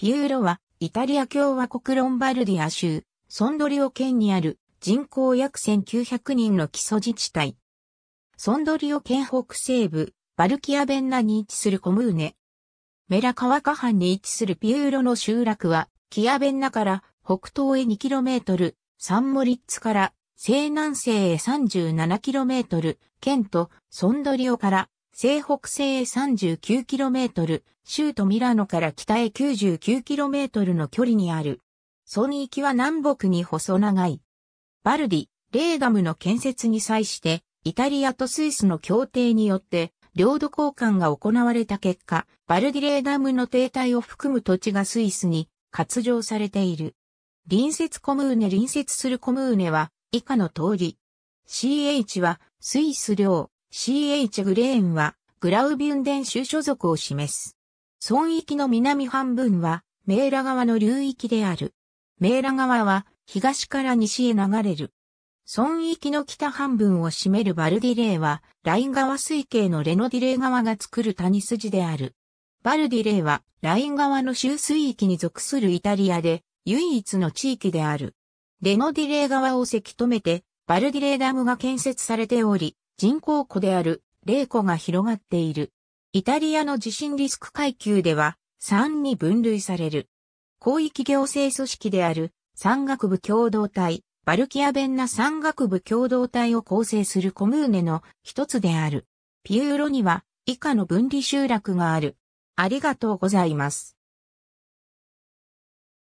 ピューロは、イタリア共和国ロンバルディア州、ソンドリオ県にある人口約1900人の基礎自治体。ソンドリオ県北西部、バルキアベンナに位置するコムーネ。メラ川下藩に位置するピューロの集落は、キアベンナから北東へ 2km、サンモリッツから西南西へ 37km、県とソンドリオから西北西へ 39km、州都ミラノから北へ 99km の距離にある。その域は南北に細長い。バルディ、レーガムの建設に際して、イタリアとスイスの協定によって、領土交換が行われた結果、バルディレーダムの停滞を含む土地がスイスに割譲されている。隣接コムーネ隣接するコムーネは以下の通り。CH はスイス領、CH グレーンはグラウビュンデン州所属を示す。村域の南半分はメーラ川の流域である。メーラ川は東から西へ流れる。村域の北半分を占めるバルディレイは、ライン川水系のレノディレイ川が作る谷筋である。バルディレイは、ライン川の周水域に属するイタリアで、唯一の地域である。レノディレイ川をせき止めて、バルディレイダムが建設されており、人工湖である霊湖が広がっている。イタリアの地震リスク階級では3に分類される。広域行政組織である山岳部共同体、バルキアンな山岳部共同体を構成するコムーネの一つである。ピューロには以下の分離集落がある。ありがとうございます。